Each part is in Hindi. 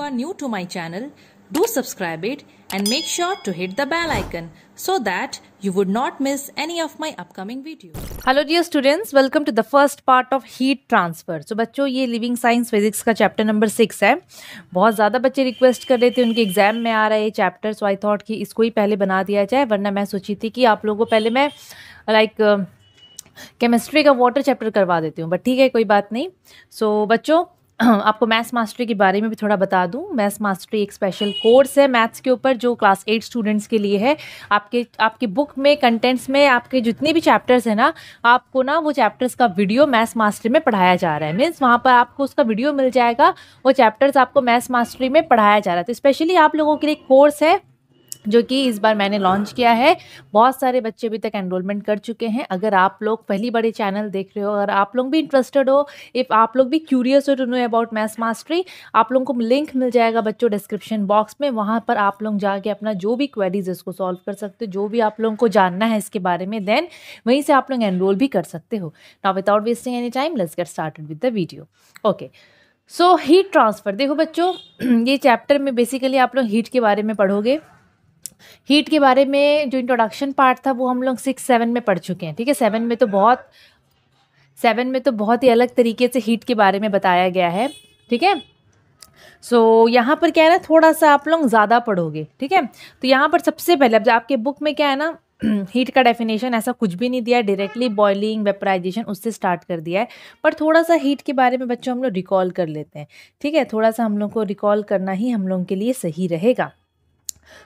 are new to my channel, do subscribe it and make sure to hit the bell icon so that you would not miss any of my upcoming videos. Hello dear students, welcome to the first part of heat transfer. So bachcho ye living science physics ka chapter number 6 hai bahut zyada bachche request kar rahe the unke exam mein aa raha hai chapter so I thought ki isko hi pehle bana diya jaye warna main sochi thi ki aap logo को पहले मैं like uh, केमिस्ट्री का वाटर चैप्टर करवा देती हूँ बट ठीक है कोई बात नहीं सो so, बच्चों आपको मैथ्स मास्टरी के बारे में भी थोड़ा बता दूं मैथ्स मास्टरी एक स्पेशल कोर्स है मैथ्स के ऊपर जो क्लास एट स्टूडेंट्स के लिए है आपके आपकी बुक में कंटेंट्स में आपके जितने भी चैप्टर्स हैं ना आपको ना वो चैप्टर्स का वीडियो मैथ्स मास्टरी में पढ़ाया जा रहा है मीन्स वहाँ पर आपको उसका वीडियो मिल जाएगा वो चैप्टर्स आपको मैथ्स मास्टरी में पढ़ाया जा रहा है तो स्पेशली आप लोगों के लिए कोर्स है जो कि इस बार मैंने लॉन्च किया है बहुत सारे बच्चे अभी तक एनरोलमेंट कर चुके हैं अगर आप लोग पहली बड़े चैनल देख रहे हो अगर आप लोग भी इंटरेस्टेड हो इफ़ आप लोग भी क्यूरियस हो to know about maths mastery आप लोगों को लिंक मिल जाएगा बच्चों डिस्क्रिप्शन बॉक्स में वहाँ पर आप लोग जाके अपना जो भी क्वेरीज इसको सॉल्व कर सकते हो जो भी आप लोगों को जानना है इसके बारे में देन वहीं से आप लोग एनरोल भी कर सकते हो ना without wasting any time let's get started with the video okay so heat transfer देखो बच्चों ये चैप्टर में बेसिकली आप लोग हीट के बारे में पढ़ोगे हीट के बारे में जो इंट्रोडक्शन पार्ट था वो हम लोग सिक्स सेवन में पढ़ चुके हैं ठीक है सेवन में तो बहुत सेवन में तो बहुत ही अलग तरीके से हीट के बारे में बताया गया है ठीक है सो so, यहाँ पर क्या है ना थोड़ा सा आप लोग ज़्यादा पढ़ोगे ठीक है तो यहाँ पर सबसे पहले अब आपके बुक में क्या है ना हीट का डेफिनेशन ऐसा कुछ भी नहीं दिया डायरेक्टली बॉइलिंग वेपराइजेशन उससे स्टार्ट कर दिया है पर थोड़ा सा हीट के बारे में बच्चों हम लोग रिकॉल कर लेते हैं ठीक है थोड़ा सा हम लोग को रिकॉल करना ही हम लोगों के लिए सही रहेगा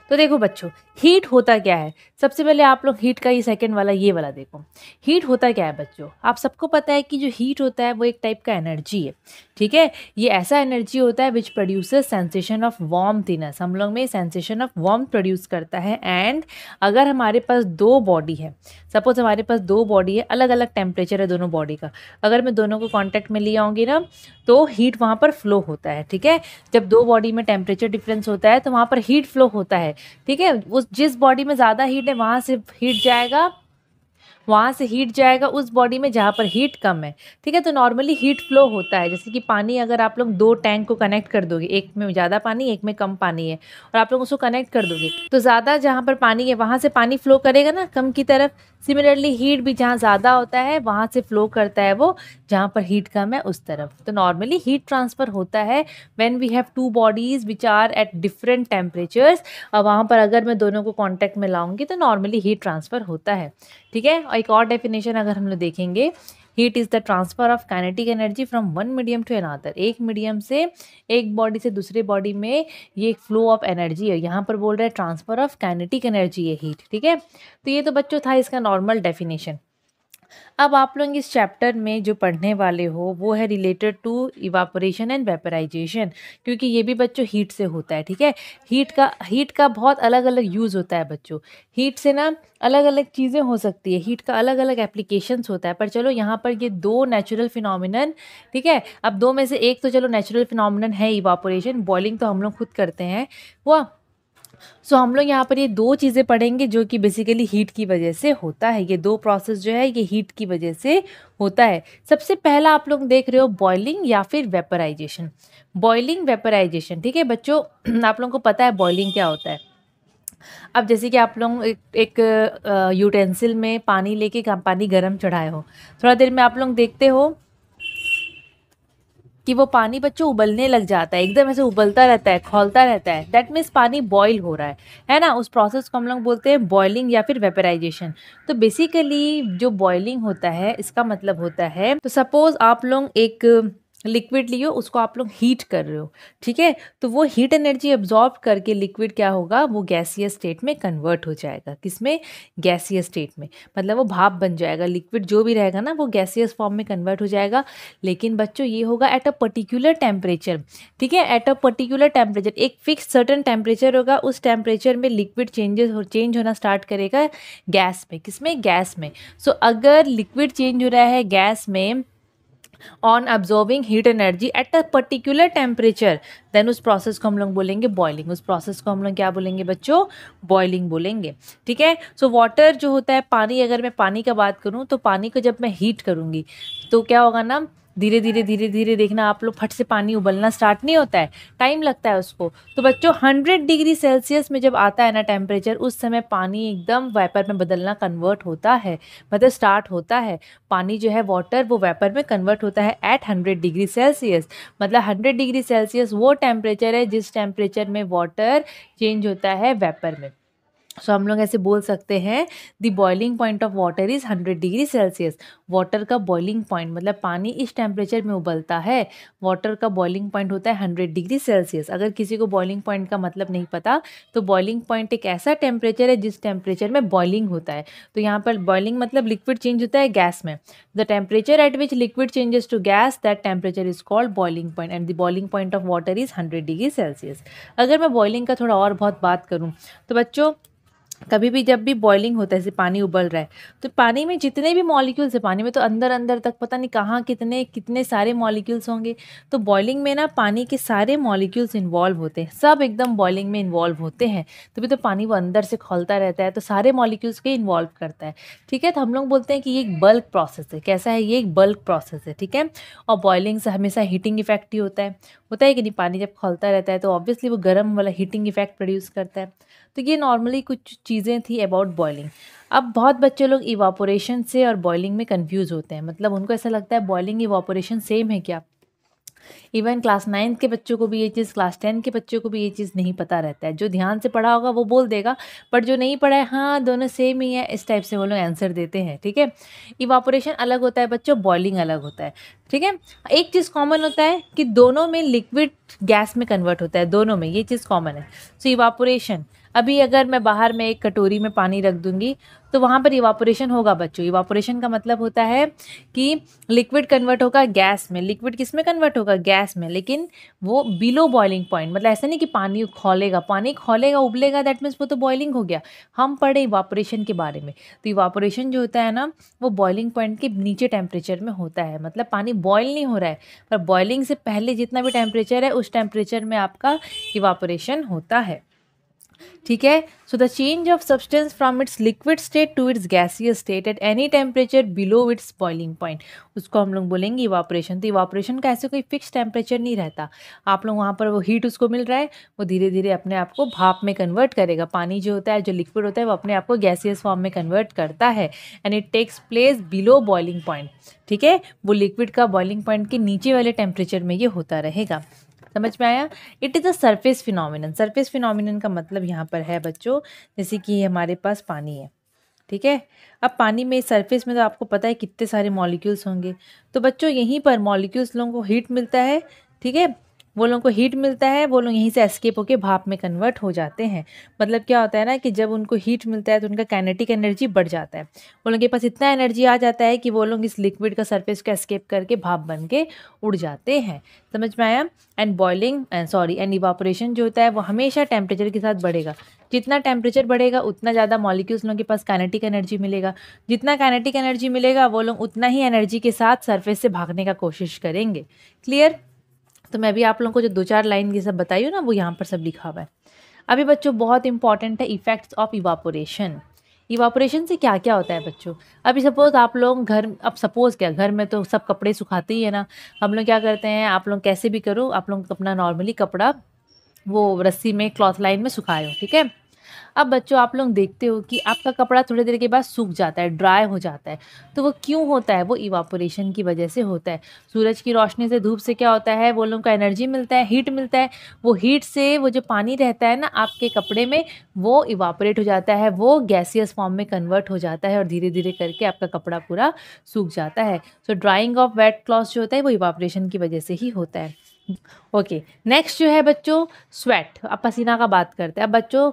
तो देखो बच्चों हीट होता क्या है सबसे पहले आप लोग हीट का ये सेकंड वाला ये वाला देखो हीट होता क्या है बच्चों आप सबको पता है कि जो हीट होता है वो एक टाइप का एनर्जी है ठीक है ये ऐसा एनर्जी होता है which produce sensation of warm things हम लोग में सेंसेशन ऑफ वार्म प्रोड्यूस करता है एंड अगर हमारे पास दो बॉडी है सपोज हमारे पास दो बॉडी है अलग अलग टेम्परेचर है दोनों बॉडी का अगर मैं दोनों को कॉन्टैक्ट में ले आऊँगी ना तो हीट वहाँ पर फ्लो होता है ठीक है जब दो बॉडी में टेम्परेचर डिफरेंस होता है तो वहाँ पर हीट फ्लो होता है सकता है ठीक है वो जिस बॉडी में ज़्यादा हीट है वहाँ से हीट जाएगा वहाँ से हीट जाएगा उस बॉडी में जहाँ पर हीट कम है ठीक है तो नॉर्मली हीट फ्लो होता है जैसे कि पानी अगर आप लोग दो टैंक को कनेक्ट कर दोगे एक में ज़्यादा पानी एक में कम पानी है और आप लोग उसको कनेक्ट कर दोगे तो ज़्यादा जहाँ पर पानी है वहाँ से पानी फ्लो करेगा ना कम की तरफ सिमिलरली हीट भी जहाँ ज़्यादा होता है वहाँ से फ्लो करता है वो जहाँ पर हीट कम है उस तरफ तो नॉर्मली हीट ट्रांसफ़र होता है when we have two bodies which are at different temperatures और वहाँ पर अगर मैं दोनों को कॉन्टैक्ट में लाऊंगी तो नॉर्मली हीट ट्रांसफ़र होता है ठीक है और एक और डेफिनेशन अगर हम लोग देखेंगे heat is the transfer of kinetic energy from one medium to another एक मीडियम से एक बॉडी से दूसरे बॉडी में ये फ्लो ऑफ एनर्जी है यहाँ पर बोल रहा है ट्रांसफ़र ऑफ काइनेटिक एनर्जी है हीट ठीक है तो ये तो बच्चों था इसका नॉर्मल डेफिनेशन अब आप लोग इस चैप्टर में जो पढ़ने वाले हो वो है related to evaporation and vaporization क्योंकि ये भी बच्चों हीट से होता है ठीक है हीट का हीट का बहुत अलग अलग यूज़ होता है बच्चों हीट से ना अलग अलग चीज़ें हो सकती है हीट का अलग अलग एप्लीकेशंस होता है पर चलो यहाँ पर ये दो नेचुरल फिनोमिनन ठीक है अब दो में से एक तो चलो नेचुरल फिनोमिनन है इवापोरेशन बॉइलिंग तो हम लोग खुद करते हैं वो सो so, हम लोग यहाँ पर ये दो चीज़ें पढ़ेंगे जो कि बेसिकली हीट की वजह से होता है ये दो प्रोसेस जो है ये हीट की वजह से होता है सबसे पहला आप लोग देख रहे हो बॉइलिंग या फिर वेपराइजेशन बॉइलिंग वेपराइजेशन ठीक है बच्चों आप लोगों को पता है बॉइलिंग क्या होता है अब जैसे कि आप लोग एक, एक यूटेंसिल में पानी लेके पानी गर्म चढ़ाए हो थोड़ा देर में आप लोग देखते हो कि वो पानी बच्चों उबलने लग जाता है एकदम ऐसे उबलता रहता है खोलता रहता है दैट मीन्स पानी बॉईल हो रहा है है ना उस प्रोसेस को हम लोग बोलते हैं बॉइलिंग या फिर वेपराइजेशन तो बेसिकली जो बॉइलिंग होता है इसका मतलब होता है तो सपोज आप लोग एक लिक्विड लियो उसको आप लोग हीट कर रहे हो ठीक है तो वो हीट एनर्जी एब्जॉर्ब करके लिक्विड क्या होगा वो गैसीय स्टेट में कन्वर्ट हो जाएगा किसमें गैसीय स्टेट में मतलब वो भाप बन जाएगा लिक्विड जो भी रहेगा ना वो गैसियस फॉर्म में कन्वर्ट हो जाएगा लेकिन बच्चों ये होगा एट अ पर्टिकुलर टेम्परेचर ठीक है एट अ पर्टिकुलर टेम्परेचर एक फिक्स सर्टन टेम्परेचर होगा उस टेम्परेचर में लिक्विड चेंजेस हो चेंज होना स्टार्ट करेगा गैस में किसमें गैस में सो so, अगर लिक्विड चेंज हो रहा है गैस में on absorbing heat energy at a particular temperature then उस प्रोसेस को हम लोग बोलेंगे बॉइलिंग उस प्रोसेस को हम लोग क्या बोलेंगे बच्चों बॉइलिंग बोलेंगे ठीक है सो वाटर जो होता है पानी अगर मैं पानी का बात करूँ तो पानी को जब मैं हीट करूँगी तो क्या होगा ना धीरे धीरे धीरे धीरे देखना आप लोग फट से पानी उबलना स्टार्ट नहीं होता है टाइम लगता है उसको तो बच्चों 100 डिग्री सेल्सियस में जब आता है ना टेम्परेचर उस समय पानी एकदम वेपर में बदलना कन्वर्ट होता है मतलब स्टार्ट होता है पानी जो है वाटर वो वेपर में कन्वर्ट होता है एट हंड्रेड डिग्री सेल्सियस मतलब हंड्रेड डिग्री सेल्सियस वो टेम्परेचर है जिस टेम्परेचर में वाटर चेंज होता है वेपर में सो so, हम लोग ऐसे बोल सकते हैं the boiling point of water is hundred degree Celsius water का बॉइलिंग पॉइंट मतलब पानी इस टेम्परेचर में उबलता है वाटर का बॉइलिंग पॉइंट होता है हंड्रेड डिग्री सेल्सियस अगर किसी को बॉइलिंग पॉइंट का मतलब नहीं पता तो बॉइलिंग पॉइंट एक ऐसा टेम्परेचर है जिस टेम्परेचर में बॉइलिंग होता है तो यहाँ पर बॉइलिंग मतलब लिक्विड चेंज होता है गैस में the temperature at which liquid changes to gas that temperature is called boiling point and the boiling point of water is hundred degree Celsius अगर मैं बॉइलिंग का थोड़ा और बहुत बात करूँ तो बच्चों कभी भी जब भी बॉइलिंग होता है जैसे पानी उबल रहा है तो पानी में जितने भी मॉलिक्यूल्स है पानी में तो अंदर अंदर तक पता नहीं कहाँ कितने कितने सारे मॉलिक्यूल्स होंगे तो बॉइलिंग में ना पानी के सारे मॉलिक्यूल्स इन्वॉल्व होते हैं सब एकदम बॉइलिंग में इन्वॉल्व होते हैं तभी तो पानी वो अंदर से खोलता रहता है तो सारे मॉलिक्यूल्स के इन्वॉल्व करता है ठीक है तो हम लोग बोलते हैं कि ये एक बल्क प्रोसेस है कैसा है ये एक बल्क प्रोसेस है ठीक है और बॉइलिंग से हमेशा हीटिंग इफेक्ट ही होता है होता है कि नहीं पानी जब खोलता रहता है तो ऑब्वियसली वो गर्म वाला हीटिंग इफेक्ट प्रोड्यूस करता है तो ये नॉर्मली कुछ चीज़ें थी अबाउट बॉयलिंग अब बहुत बच्चे लोग इवापोरेशन से और बॉयलिंग में कन्फ्यूज़ होते हैं मतलब उनको ऐसा लगता है बॉयलिंग इवापोरेशन सेम है क्या इवन क्लास नाइन्थ के बच्चों को भी ये चीज़ क्लास टेन के बच्चों को भी ये चीज़ नहीं पता रहता है जो ध्यान से पढ़ा होगा वो बोल देगा बट जो नहीं पढ़ा है हाँ दोनों सेम ही है इस टाइप से वो लोग आंसर देते हैं ठीक है इवापोरेशन अलग होता है बच्चों बॉइलिंग अलग होता है ठीक है एक चीज़ कॉमन होता है कि दोनों में लिक्विड गैस में कन्वर्ट होता है दोनों में ये चीज़ कॉमन है सो so, इवापोरेशन अभी अगर मैं बाहर में एक कटोरी में पानी रख दूंगी तो वहाँ पर इवापोरेशन होगा बच्चों इवापोरेशन का मतलब होता है कि लिक्विड कन्वर्ट होगा गैस में लिक्विड किस में कन्वर्ट होगा गैस में लेकिन वो बिलो बॉइलिंग पॉइंट मतलब ऐसा नहीं कि पानी खोलेगा पानी खोलेगा उबलेगा दैट मीन्स वो तो बॉइलिंग हो गया हम पढ़े इवापोरेशन के बारे में तो इवापोरेशन जो होता है ना वो बॉइलिंग पॉइंट के नीचे टेम्परेचर में होता है मतलब पानी बॉयल नहीं हो रहा है पर बॉइलिंग से पहले जितना भी टेम्परेचर है उस टेम्परेचर में आपका इवापोरेशन होता है ठीक है so the change of substance from its liquid state to its gaseous state at any temperature below its boiling point उसको हम लोग बोलेंगे इवापोरेशन तो इवापोरेशन का ऐसे कोई फिक्स टेम्परेचर नहीं रहता आप लोग वहाँ पर वो हीट उसको मिल रहा है वो धीरे धीरे अपने आप को भाप में कन्वर्ट करेगा पानी जो होता है जो लिक्विड होता है वो अपने आप को गैसियस फॉर्म में कन्वर्ट करता है and it takes place below boiling point ठीक है वो लिक्विड का बॉइलिंग पॉइंट के नीचे वाले टेम्परेचर में ये होता रहेगा समझ में आया it is a surface phenomenon surface phenomenon का मतलब यहाँ पर है बच्चों जैसे कि हमारे पास पानी है ठीक है अब पानी में सरफेस में तो आपको पता है कितने सारे मॉलिक्यूल्स होंगे तो बच्चों यहीं पर मॉलिक्यूल्स लोगों को हीट मिलता है ठीक है वो लोगों को हीट मिलता है वो लोग यहीं से एस्केप होकर भाप में कन्वर्ट हो जाते हैं मतलब क्या होता है ना कि जब उनको हीट मिलता है तो उनका कैनेटिक एनर्जी बढ़ जाता है वो लोगों के पास इतना एनर्जी आ जाता है कि वो लोग इस लिक्विड का सरफेस को एस्केप करके भाप बन के उड़ जाते हैं समझ में आया and and sorry and evaporation जो होता है वो हमेशा टेम्परेचर के साथ बढ़ेगा जितना टेम्परेचर बढ़ेगा उतना ज़्यादा मॉलिक्यूल्स लोगों के पास कैनेटिक एनर्जी मिलेगा जितना कैनेटिक एनर्जी मिलेगा वो लोग उतना ही एनर्जी के साथ सर्फेस से भागने का कोशिश करेंगे क्लियर तो मैं भी आप लोगों को जो दो चार लाइन ये सब बताई हूँ ना वो यहाँ पर सब लिखा हुआ है अभी बच्चों बहुत इंपॉर्टेंट है इफ़ेक्ट्स ऑफ इवापोरेशन इवापोरेशन से क्या क्या होता है बच्चों अभी सपोज़ आप लोग घर अब सपोज़ क्या घर में तो सब कपड़े सुखाते ही है ना हम लोग क्या करते हैं आप लोग कैसे भी करो आप लोग अपना नॉर्मली कपड़ा वो रस्सी में क्लॉथ लाइन में सुखाए हो ठीक है अब बच्चों आप लोग देखते हो कि आपका कपड़ा थोड़ी देर के बाद सूख जाता है ड्राई हो जाता है तो वो क्यों होता है वो इवापोरेशन की वजह से होता है सूरज की रोशनी से धूप से क्या होता है वो लोगों को एनर्जी मिलता है हीट मिलता है वो हीट से वो जो पानी रहता है ना आपके कपड़े में वो इवापोरेट हो जाता है वो गैसियस फॉर्म में कन्वर्ट हो जाता है और धीरे धीरे करके आपका कपड़ा पूरा सूख जाता है so drying of wet cloth जो होता है वो इवापरेशन की वजह से ही होता है ओके okay. नेक्स्ट जो है बच्चों स्वेट अब पसीना का बात करते हैं अब बच्चों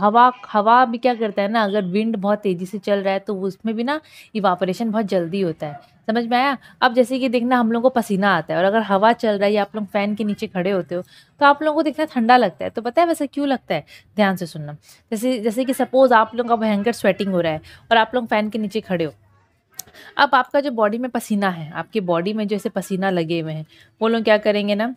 हवा हवा भी क्या करता है ना अगर विंड बहुत तेज़ी से चल रहा है तो उसमें भी ना इवापोरेशन बहुत जल्दी होता है समझ में आया अब जैसे कि देखना हम लोगों को पसीना आता है और अगर हवा चल रहा है या आप लोग फ़ैन के नीचे खड़े होते हो तो आप लोगों को देखना ठंडा लगता है तो पता है वैसा क्यों लगता है ध्यान से सुनना जैसे जैसे कि सपोज़ आप लोगों का भयंकर स्वेटिंग हो रहा है और आप लोग फ़ैन के नीचे खड़े हो अब आपका जो बॉडी में पसीना है आपके बॉडी में जैसे पसीना लगे हुए हैं वो लोग क्या करेंगे ना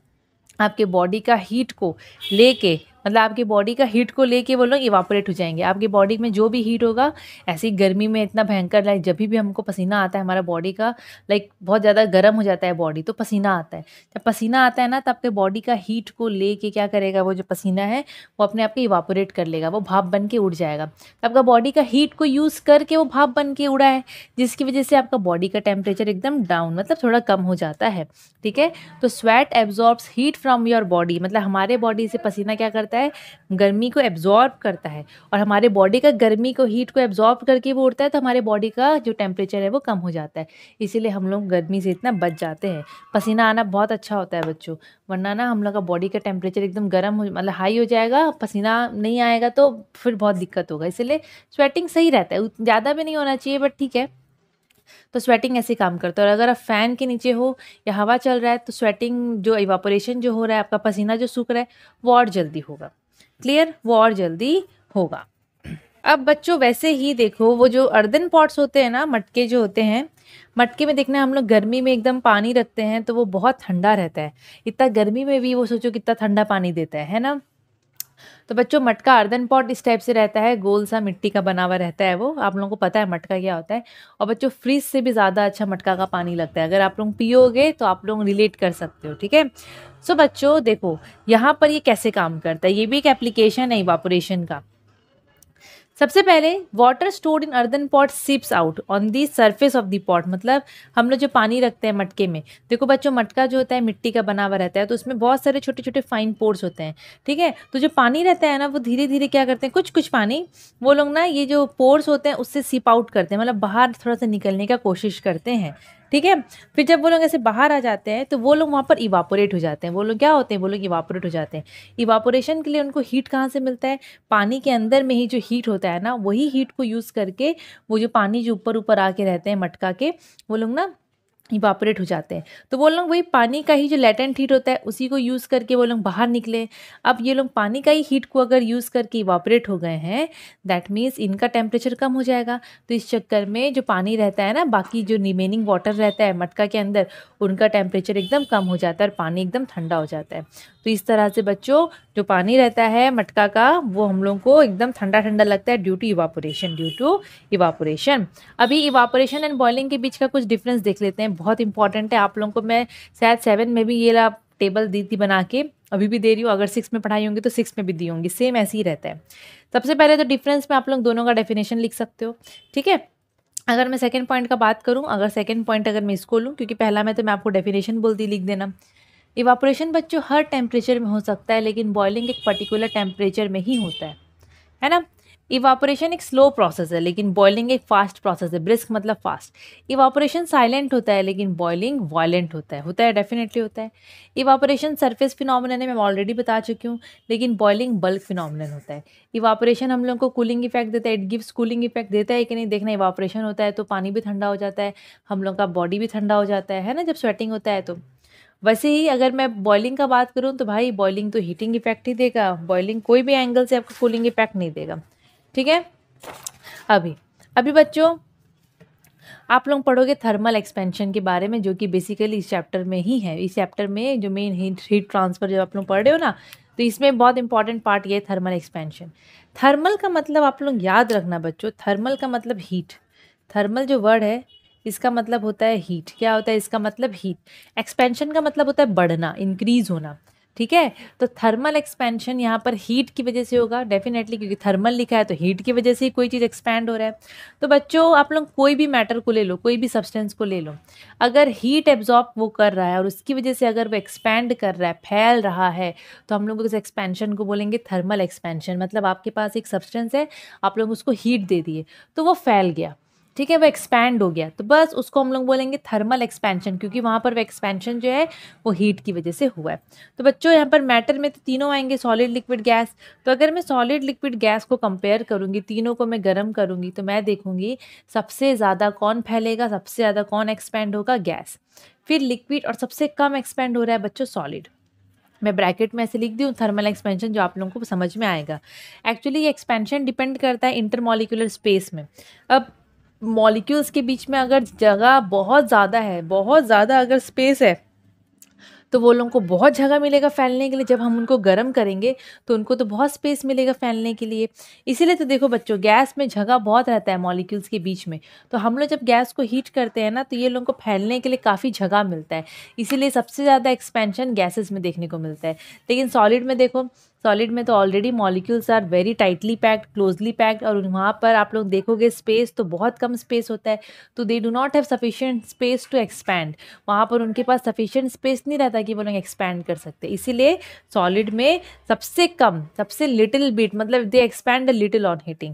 आपके बॉडी का हीट को लेके मतलब आपकी बॉडी का हीट को लेके वो लोग इवापोरेट हो जाएंगे आपकी बॉडी में जो भी हीट होगा ऐसी गर्मी में इतना भयंकर लाइक जब भी हमको पसीना आता है हमारा बॉडी का लाइक बहुत ज़्यादा गर्म हो जाता है बॉडी तो पसीना आता है जब पसीना आता है ना तो आपके बॉडी का हीट को ले के क्या करेगा वो जो पसीना है वो अपने आप को इवापोरेट कर लेगा वो भाप बन के उड़ जाएगा तो आपका बॉडी का हीट को यूज़ करके वो भाप बन के उड़ा है जिसकी वजह से आपका बॉडी का टेम्परेचर एकदम डाउन मतलब थोड़ा कम हो जाता है ठीक है तो sweat absorbs heat from your body मतलब हमारे बॉडी से पसीना क्या करता है करता है गर्मी को एब्जॉर्ब करता है और हमारे बॉडी का गर्मी को हीट को एब्जॉर्ब करके वो उड़ता है तो हमारे बॉडी का जो टेम्परेचर है वो कम हो जाता है इसीलिए हम लोग गर्मी से इतना बच जाते हैं पसीना आना बहुत अच्छा होता है बच्चों वरना ना हम लोग का बॉडी का टेम्परेचर एकदम गर्म हो मतलब हाई हो जाएगा पसीना नहीं आएगा तो फिर बहुत दिक्कत होगा इसीलिए स्वेटिंग सही रहता है ज़्यादा भी नहीं होना चाहिए बट ठीक है तो स्वेटिंग ऐसे काम करता है और अगर आप फ़ैन के नीचे हो या हवा चल रहा है तो स्वेटिंग जो इवापोरेशन जो हो रहा है आपका पसीना जो सूख रहा है वो और जल्दी होगा क्लियर वो और जल्दी होगा अब बच्चों वैसे ही देखो वो जो अर्दन पॉट्स होते हैं ना मटके जो होते हैं मटके में देखना हम लोग गर्मी में एकदम पानी रखते हैं तो वो बहुत ठंडा रहता है इतना गर्मी में भी वो सोचो कितना ठंडा पानी देता है है ना तो बच्चों मटका अर्दन पॉट इस टाइप से रहता है गोल सा मिट्टी का बना हुआ रहता है वो आप लोगों को पता है मटका क्या होता है और बच्चों फ्रिज से भी ज़्यादा अच्छा मटका का पानी लगता है अगर आप लोग पियोगे तो आप लोग रिलेट कर सकते हो ठीक है सो बच्चों देखो यहाँ पर ये कैसे काम करता है ये भी एक एप्लीकेशन है वापोरेशन का सबसे पहले water stored in earthen pot seeps out on the surface of the pot मतलब हम लोग जो पानी रखते हैं मटके में देखो बच्चों मटका जो होता है मिट्टी का बना हुआ रहता है तो उसमें बहुत सारे छोटे छोटे फाइन पोर्स होते हैं ठीक है तो जो पानी रहता है ना वो धीरे धीरे क्या करते हैं कुछ कुछ पानी वो लोग ना ये जो पोर्स होते हैं उससे सिप आउट करते हैं मतलब बाहर थोड़ा सा निकलने का कोशिश करते हैं ठीक है फिर जब वो लोग ऐसे बाहर आ जाते हैं तो वो लोग वहाँ पर इवापोरेट हो जाते हैं वो लोग क्या होते हैं वो लोग इवापोरेट हो जाते हैं इवापोरेशन के लिए उनको हीट कहाँ से मिलता है पानी के अंदर में ही जो हीट होता है ना वही हीट को यूज़ करके वो जो पानी जो ऊपर ऊपर आके रहते हैं मटका के वो लोग ना इवापोरेट हो जाते हैं तो वो लोग वही पानी का ही जो लेटेंट हीट होता है उसी को यूज़ करके वो लोग बाहर निकले अब ये लोग पानी का ही हीट को अगर यूज़ करके इवापोरेट हो गए हैं दैट मीन्स इनका टेम्परेचर कम हो जाएगा तो इस चक्कर में जो पानी रहता है ना बाकी जो रिमेनिंग वाटर रहता है मटका के अंदर उनका टेम्परेचर एकदम कम हो जाता है और पानी एकदम ठंडा हो जाता है तो इस तरह से बच्चों जो पानी रहता है मटका का वो हम लोग को एकदम ठंडा ठंडा लगता है due to evaporation due to evaporation अभी इवापोरेशन एंड बॉयलिंग के बीच का कुछ डिफरेंस देख लेते हैं बहुत इंपॉर्टेंट है आप लोगों को मैं शायद सेवन में भी ये टेबल दी थी बना के अभी भी दे रही हूँ अगर सिक्स में पढ़ाई होंगी तो सिक्स में भी दी होंगी सेम ऐसे ही रहता है सबसे पहले तो डिफरेंस में आप लोग दोनों का डेफिनेशन लिख सकते हो ठीक है अगर मैं सेकेंड पॉइंट का बात करूँ अगर सेकेंड पॉइंट अगर मैं इसको लूँ क्योंकि पहला में तो मैं आपको डेफिनेशन बोलती लिख देना इवापोरेशन बच्चों हर टेम्परेचर में हो सकता है लेकिन बॉयलिंग एक पर्टिकुलर टेम्परेचर में ही होता है है ना इवापोरेशन एक स्लो प्रोसेस है लेकिन बॉइलिंग एक फास्ट प्रोसेस है ब्रिस्क मतलब फास्ट इवापोरेशन साइलेंट होता है लेकिन बॉइलिंग वॉयलेंट होता है होता है डेफिनेटली होता है इवापोरेशन सरफेस फिनोमिनन है मैं ऑलरेडी बता चुकी हूँ लेकिन बॉइलिंग बल्क फिनोमिनन होता है इवापोरेशन हम लोग को कूलिंग इफेक्ट देता है इट गिव्स कूलिंग इफेक्ट देता है कि नहीं देखना इवापोरेशन होता है तो पानी भी ठंडा हो जाता है हम लोग का बॉडी भी ठंडा हो जाता है है ना जब स्वेटिंग होता है तो वैसे ही अगर मैं बॉइलिंग का बात करूँ तो भाई बॉइलिंग तो हीटिंग इफेक्ट ही देगा बॉइलिंग कोई भी एंगल से आपको कूलिंग इफेक्ट नहीं देगा ठीक है अभी अभी बच्चों आप लोग पढ़ोगे थर्मल एक्सपेंशन के बारे में जो कि बेसिकली इस चैप्टर में ही है इस चैप्टर में जो मेन हीट हीट ट्रांसफ़र जब आप लोग पढ़ रहे हो ना तो इसमें बहुत इंपॉर्टेंट पार्ट ये थर्मल एक्सपेंशन थर्मल का मतलब आप लोग याद रखना बच्चों थर्मल का मतलब हीट थर्मल जो वर्ड है इसका मतलब होता है हीट क्या होता है इसका मतलब हीट एक्सपेंशन का मतलब होता है बढ़ना इंक्रीज होना ठीक है तो थर्मल एक्सपेंशन यहाँ पर हीट की वजह से होगा डेफिनेटली क्योंकि थर्मल लिखा है तो हीट की वजह से ही कोई चीज़ एक्सपेंड हो रहा है तो बच्चों आप लोग कोई भी मैटर को ले लो कोई भी सब्सटेंस को ले लो अगर हीट एब्जॉर्ब वो कर रहा है और उसकी वजह से अगर वो एक्सपेंड कर रहा है फैल रहा है तो हम लोग उस एक्सपेंशन को बोलेंगे थर्मल एक्सपेंशन मतलब आपके पास एक सब्सटेंस है आप लोग उसको हीट दे दिए तो वो फैल गया ठीक है वो एक्सपैंड हो गया तो बस उसको हम लोग बोलेंगे थर्मल एक्सपेंशन क्योंकि वहाँ पर वो एक्सपेंशन जो है वो हीट की वजह से हुआ है तो बच्चों यहाँ पर मैटर में तो तीनों आएंगे सॉलिड लिक्विड गैस तो अगर मैं सॉलिड लिक्विड गैस को कंपेयर करूँगी तीनों को मैं गर्म करूँगी तो मैं देखूँगी सबसे ज़्यादा कौन फैलेगा सबसे ज़्यादा कौन एक्सपेंड होगा गैस फिर लिक्विड और सबसे कम एक्सपेंड हो रहा है बच्चों सॉलिड मैं ब्रैकेट में ऐसे लिख दी हूँ थर्मल एक्सपेंशन जो आप लोगों को समझ में आएगा एक्चुअली ये एक्सपेंशन डिपेंड करता है इंटरमोलिकुलर स्पेस में अब मॉलिक्यूल्स के बीच में अगर जगह बहुत ज़्यादा है बहुत ज़्यादा अगर स्पेस है तो वो लोगों को बहुत जगह मिलेगा फैलने के लिए जब हम उनको गर्म करेंगे तो उनको तो बहुत स्पेस मिलेगा फैलने के लिए इसीलिए तो देखो बच्चों गैस में जगह बहुत रहता है मॉलिक्यूल्स के बीच में तो हम लोग जब गैस को हीट करते हैं ना तो ये लोगों को फैलने के लिए काफ़ी जगह मिलता है इसीलिए सबसे ज़्यादा एक्सपेंशन गैसेज में देखने को मिलता है लेकिन सॉलिड में देखो सॉलिड में तो already molecules are very tightly packed closely packed और वहाँ पर आप लोग देखोगे स्पेस तो बहुत कम स्पेस होता है तो they do not have sufficient space to expand वहाँ पर उनके पास सफिशियंट स्पेस नहीं रहता कि वो लोग एक्सपैंड कर सकते इसीलिए सॉलिड में सबसे कम सबसे लिटिल बिट मतलब they expand little on heating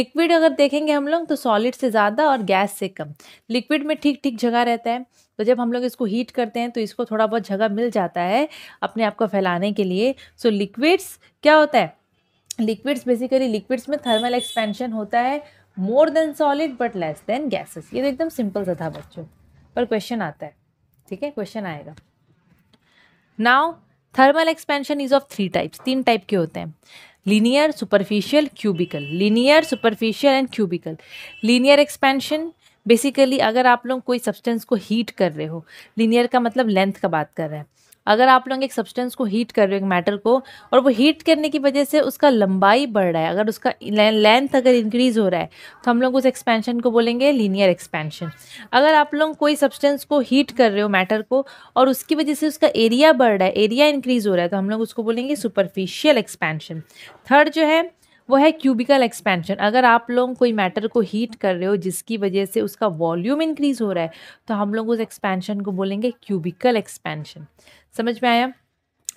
liquid अगर देखेंगे हम लोग तो सॉलिड से ज़्यादा और गैस से कम लिक्विड में ठीक ठीक जगह रहता है तो जब हम लोग इसको हीट करते हैं तो इसको थोड़ा बहुत जगह मिल जाता है अपने आप को फैलाने के लिए सो लिक्विड्स लिक्विड्स क्या होता है लिक्विड्स बेसिकली लिक्विड्स में थर्मल एक्सपेंशन होता है more than solid but less than gases ये तो एकदम सिंपल सा था बच्चों पर क्वेश्चन आता है ठीक है क्वेश्चन आएगा now thermal expansion is of three types तीन टाइप के होते हैं linear superficial cubical linear superficial and cubical linear expansion basically अगर आप लोग कोई सब्सटेंस को हीट कर रहे हो लीनियर का मतलब लेंथ का बात कर रहे हैं अगर आप लोग एक सब्सटेंस को हीट कर रहे हो एक मैटर को और वो हीट करने की वजह से उसका लंबाई बढ़ रहा है अगर उसका लेंथ अगर इंक्रीज़ हो रहा है तो हम लोग उस एक्सपेंशन को बोलेंगे लीनियर एक्सपेंशन अगर आप लोग कोई सब्सटेंस को हीट कर रहे हो मैटर को और उसकी वजह से उसका एरिया बढ़ रहा है एरिया इंक्रीज़ हो रहा है तो हम लोग उसको बोलेंगे सुपरफिशियल एक्सपेंशन थर्ड जो है वो है क्यूबिकल एक्सपेंशन अगर आप लोग कोई मैटर को हीट कर रहे हो जिसकी वजह से उसका वॉल्यूम इंक्रीज़ हो रहा है तो हम लोग उस एक्सपेंशन को बोलेंगे क्यूबिकल एक्सपेंशन समझ में आया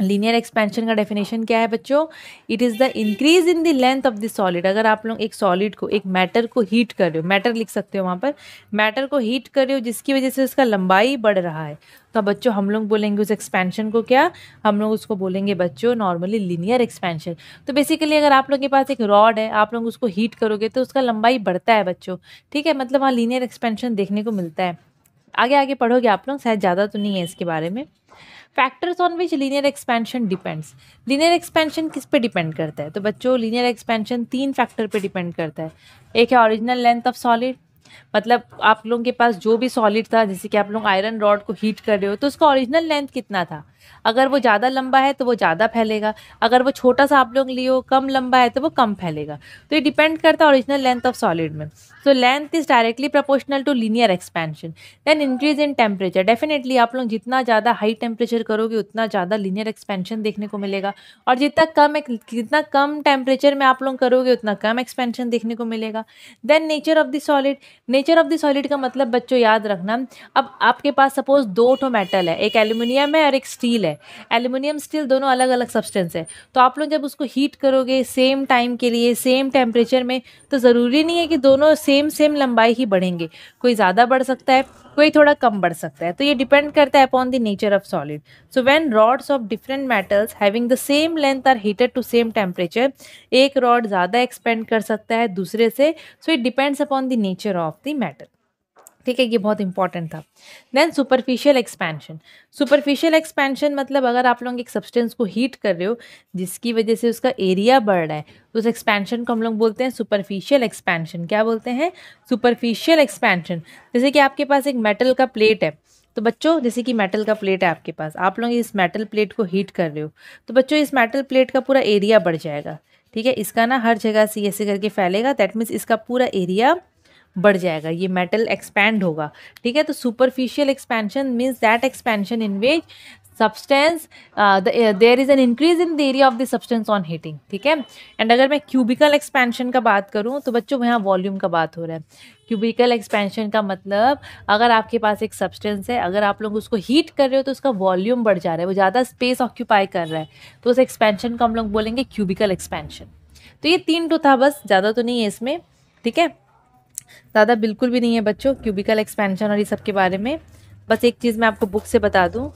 लीनियर एक्सपेंशन का डेफिनेशन क्या है बच्चों it is the increase in the length of the solid अगर आप लोग एक सॉलिड को एक मैटर को हीट कर रहे हो मैटर लिख सकते हो वहाँ पर मैटर को हीट कर रहे हो जिसकी वजह से उसका लंबाई बढ़ रहा है तो बच्चों हम लोग बोलेंगे उस एक्सपेंशन को क्या हम लोग उसको बोलेंगे बच्चों नॉर्मली लीनियर एक्सपेंशन तो बेसिकली अगर आप लोग के पास एक रॉड है आप लोग उसको हीट करोगे तो उसका लंबाई बढ़ता है बच्चों ठीक है मतलब वहाँ लीनियर एक्सपेंशन देखने को मिलता है आगे आगे पढ़ोगे आप लोग शायद ज़्यादा तो नहीं है इसके बारे में factors on which linear expansion depends linear expansion किस पे डिपेंड करता है तो बच्चों लीनियर एक्सपेंशन तीन फैक्टर पे डिपेंड करता है एक है ओरिजिनल लेंथ ऑफ सॉलिड मतलब आप लोगों के पास जो भी सॉलिड था जैसे कि आप लोग आयरन रॉड को हीट कर रहे हो तो उसका ओरिजिनल लेंथ कितना था अगर वो ज़्यादा लंबा है तो वो ज़्यादा फैलेगा अगर वो छोटा सा आप लोग लियो कम लंबा है तो वो कम फैलेगा तो ये डिपेंड करता है ओरिजिनल लेंथ ऑफ सॉलिड में so length is directly proportional to linear expansion then increase in temperature definitely आप लोग जितना ज़्यादा हाई टेम्परेचर करोगे उतना ज़्यादा लीनियर एक्सपेंशन देखने को मिलेगा और जितना कम जितना कम टेम्परेचर में आप लोग करोगे उतना कम एक्सपेंशन देखने को मिलेगा then nature of the solid nature of the solid का मतलब बच्चों याद रखना अब आपके पास सपोज दो टो मेटल है एक एल्यूमिनियम है और एक स्टील स्टील है एल्यूमिनियम स्टील दोनों अलग अलग सब्सटेंस है तो आप लोग जब उसको हीट करोगे सेम टाइम के लिए सेम टेम्परेचर में तो ज़रूरी नहीं है कि दोनों सेम सेम लंबाई ही बढ़ेंगे कोई ज़्यादा बढ़ सकता है कोई थोड़ा कम बढ़ सकता है तो ये डिपेंड करता है upon the nature of solid so when rods of different metals having the same length are heated to same temperature एक रॉड ज़्यादा एक्सपेंड कर सकता है दूसरे से so it depends upon the nature of the metal ठीक है ये बहुत इंपॉर्टेंट था then superficial expansion superficial expansion मतलब अगर आप लोग एक सब्सटेंस को हीट कर रहे हो जिसकी वजह से उसका एरिया बढ़ रहा है तो उस एक्सपेंशन को हम लोग बोलते हैं सुपरफिशियल एक्सपेंशन क्या बोलते हैं सुपरफिशियल एक्सपेंशन जैसे कि आपके पास एक मेटल का प्लेट है तो बच्चों जैसे कि मेटल का प्लेट है आपके पास आप लोग इस मेटल प्लेट को हीट कर रहे हो तो बच्चों इस मेटल प्लेट का पूरा एरिया बढ़ जाएगा ठीक है इसका ना हर जगह से ऐसे करके फैलेगा दैट मीन्स इसका पूरा एरिया बढ़ जाएगा ये मेटल एक्सपैंड होगा ठीक है तो superficial expansion means that expansion in which substance there is an increase in the area of the substance on heating ठीक है एंड अगर मैं क्यूबिकल एक्सपेंशन का बात करूँ तो बच्चों यहाँ वॉल्यूम का बात हो रहा है क्यूबिकल एक्सपेंशन का मतलब अगर आपके पास एक सब्सटेंस है अगर आप लोग उसको हीट कर रहे हो तो उसका वॉल्यूम बढ़ जा रहा है वो ज़्यादा स्पेस ऑक्यूपाई कर रहा है तो उस एक्सपेंशन को हम लोग बोलेंगे क्यूबिकल एक्सपेंशन तो ये तीन टू तो था बस ज़्यादा तो नहीं है इसमें ठीक है ज़्यादा बिल्कुल भी नहीं है बच्चों क्यूबिकल एक्सपेंशन और ये सब के बारे में बस एक चीज़ मैं आपको बुक से बता दूँ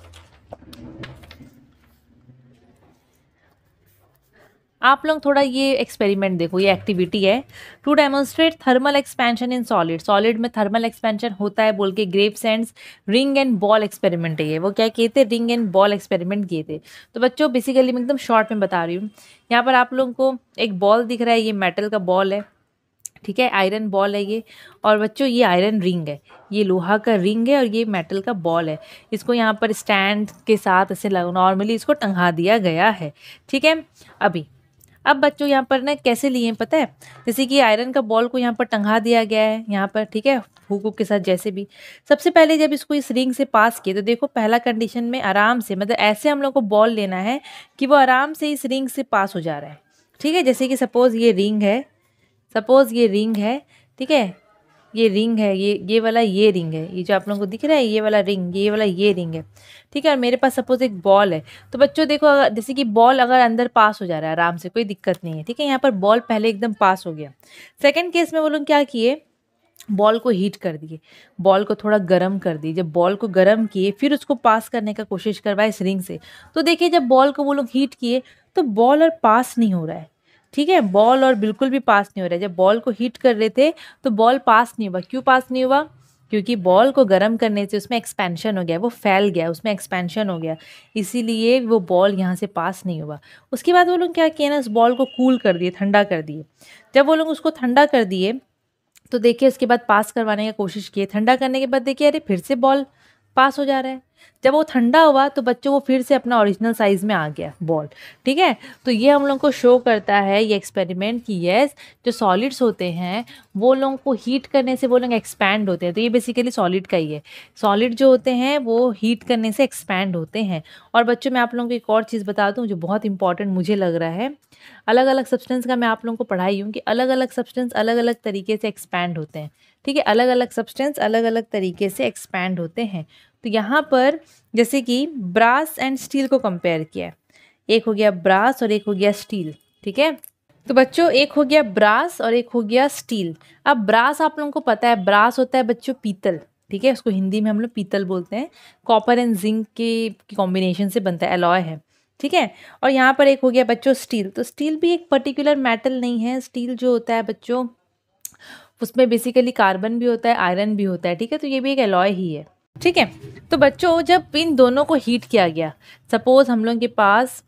आप लोग थोड़ा ये एक्सपेरिमेंट देखो ये एक्टिविटी है to demonstrate thermal expansion in solid solid में थर्मल एक्सपेंशन होता है बोल के Gravesande's ring and ball experiment है ये वो क्या किए थे रिंग एंड बॉल एक्सपेरिमेंट किए थे तो बच्चों बेसिकली मैं एकदम शॉर्ट में बता रही हूँ यहाँ पर आप लोगों को एक बॉल दिख रहा है ये मेटल का बॉल है ठीक है आयरन बॉल है ये और बच्चों ये आयरन रिंग है ये लोहा का रिंग है और ये मेटल का बॉल है इसको यहाँ पर स्टैंड के साथ ऐसे नॉर्मली इसको टंगा दिया गया है ठीक है अभी अब बच्चों यहाँ पर ना कैसे लिए पता है जैसे कि आयरन का बॉल को यहाँ पर टंगा दिया गया है यहाँ पर ठीक है हुकूक के साथ जैसे भी सबसे पहले जब इसको इस रिंग से पास किए तो देखो पहला कंडीशन में आराम से मतलब ऐसे हम लोग को बॉल लेना है कि वो आराम से इस रिंग से पास हो जा रहा है ठीक है जैसे कि सपोज़ ये रिंग है सपोज़ ये रिंग है ठीक है ये रिंग है ये ये वाला ये रिंग है ये जो आप लोगों को दिख रहा है ये वाला रिंग ये वाला ये रिंग है ठीक है और मेरे पास सपोज एक बॉल है तो बच्चों देखो अगर जैसे कि बॉल अगर अंदर पास हो जा रहा है आराम से कोई दिक्कत नहीं है ठीक है यहाँ पर बॉल पहले एकदम पास हो गया सेकेंड केस में वो लोग क्या किए बॉल को हीट कर दिए बॉल को थोड़ा गर्म कर दिए जब बॉल को गर्म किए फिर उसको पास करने का कोशिश करवाए इस रिंग से तो देखिए जब बॉल को वो लोग हीट किए तो बॉल और पास नहीं हो रहा है ठीक है बॉल और बिल्कुल भी पास नहीं हो रहा है जब बॉल को हीट कर रहे थे तो बॉल पास नहीं हुआ क्यों पास नहीं हुआ क्योंकि बॉल को गर्म करने से उसमें एक्सपेंशन हो गया वो फैल गया उसमें एक्सपेंशन हो गया इसीलिए वो बॉल यहाँ से पास नहीं हुआ उसके बाद वो लोग क्या किए ना उस बॉल को कूल कर दिए ठंडा कर दिए जब वो लोग उसको ठंडा कर दिए तो देखिए उसके बाद पास करवाने की कोशिश किए ठंडा करने के बाद देखिए अरे फिर से बॉल पास हो जा रहा है जब वो ठंडा हुआ तो बच्चों को फिर से अपना ओरिजिनल साइज़ में आ गया बॉल ठीक है तो ये हम लोगों को शो करता है ये एक्सपेरिमेंट कि येस जो सॉलिड्स होते हैं वो लोगों को हीट करने से वो लोग एक्सपैंड होते हैं तो ये बेसिकली सॉलिड का ही है सॉलिड जो होते हैं वो हीट करने से एक्सपैंड होते हैं और बच्चों मैं आप लोगों को एक और चीज़ बता दूँ जो बहुत इंपॉर्टेंट मुझे लग रहा है अलग अलग सब्सटेंस का मैं आप लोगों को पढ़ाई हूँ कि अलग अलग सब्सटेंस अलग अलग तरीके से एक्सपैंड होते हैं ठीक है अलग अलग सब्सटेंस अलग अलग तरीके से एक्सपैंड होते हैं तो यहाँ पर जैसे कि ब्रास एंड स्टील को कंपेयर किया है एक हो गया ब्रास और एक हो गया स्टील ठीक है तो बच्चों एक हो गया ब्रास और एक हो गया स्टील अब ब्रास आप लोगों को पता है ब्रास होता है बच्चों पीतल ठीक है उसको हिंदी में हम लोग पीतल बोलते हैं कॉपर एंड जिंक के कॉम्बिनेशन से बनता है एलॉय है ठीक है और यहाँ पर एक हो गया बच्चों स्टील तो स्टील भी एक पर्टिकुलर मेटल नहीं है स्टील जो होता है बच्चों उसमें बेसिकली कार्बन भी होता है आयरन भी होता है ठीक है तो ये भी एक एलॉय ही है ठीक है तो बच्चों जब इन दोनों को हीट किया गया सपोज हम लोग के पास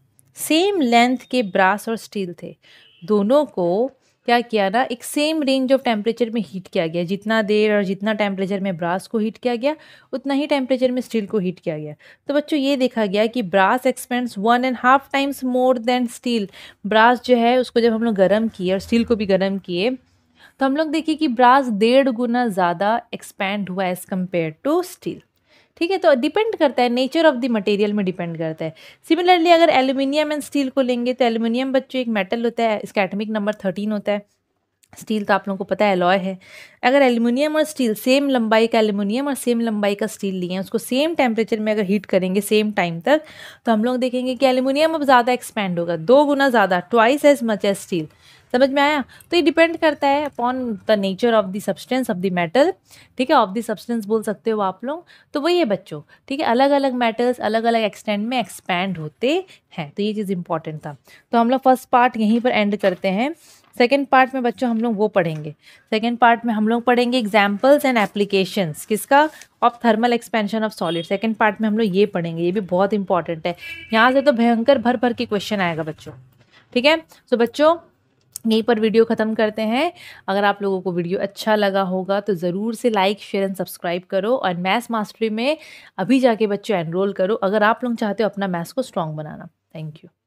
सेम लेंथ के ब्रास और स्टील थे दोनों को क्या किया ना एक सेम रेंज ऑफ टेम्परेचर में हीट किया गया जितना देर और जितना टेम्परेचर में ब्रास को हीट किया गया उतना ही टेम्परेचर में स्टील को हीट किया गया तो बच्चों ये देखा गया कि brass expands one and half times more than steel brass जो है उसको जब हम लोग गर्म किए और स्टील को भी गर्म किए तो हम लोग देखिए कि ब्रास डेढ़ गुना ज़्यादा एक्सपैंड हुआ एज़ कम्पेयर टू स्टील ठीक है तो डिपेंड करता है नेचर ऑफ द मटेरियल में डिपेंड करता है सिमिलरली अगर एल्यूमिनियम एंड स्टील को लेंगे तो एल्यूमिनियम बच्चों एक मेटल होता है इसका एटमिक नंबर थर्टीन होता है स्टील तो आप लोगों को पता है एलॉय है अगर एल्यूमिनियम और स्टील सेम लंबाई का एल्यूमिनियम और सेम लंबाई का स्टील लिए हैं उसको सेम टेम्परेचर में अगर हीट करेंगे सेम टाइम तक तो हम लोग देखेंगे कि एल्यूमिनियम अब ज़्यादा एक्सपेंड होगा दो गुना ज़्यादा twice as much as steel समझ में आया तो ये डिपेंड करता है upon the nature of the substance of the metal ठीक है ऑफ द सब्सटेंस बोल सकते हो आप लोग तो वही है बच्चों ठीक है अलग अलग मेटल्स अलग अलग एक्सटेंड में एक्सपैंड होते हैं तो ये चीज़ इंपॉर्टेंट था तो हम लोग फर्स्ट पार्ट यहीं पर एंड करते हैं सेकेंड पार्ट में बच्चों हम लोग वो पढ़ेंगे सेकेंड पार्ट में हम लोग पढ़ेंगे एग्जाम्पल्स एंड एप्लीकेशंस किसका of thermal expansion of solid second part में हम लोग ये पढ़ेंगे ये भी बहुत इंपॉर्टेंट है यहाँ से तो भयंकर भर भर के क्वेश्चन आएगा बच्चों ठीक है सो so, बच्चों यहीं पर वीडियो ख़त्म करते हैं अगर आप लोगों को वीडियो अच्छा लगा होगा तो ज़रूर से लाइक शेयर एंड सब्सक्राइब करो और मैथ्स मास्टरी में अभी जाके बच्चों एनरोल करो अगर आप लोग चाहते हो अपना मैथ्स को स्ट्रॉन्ग बनाना थैंक यू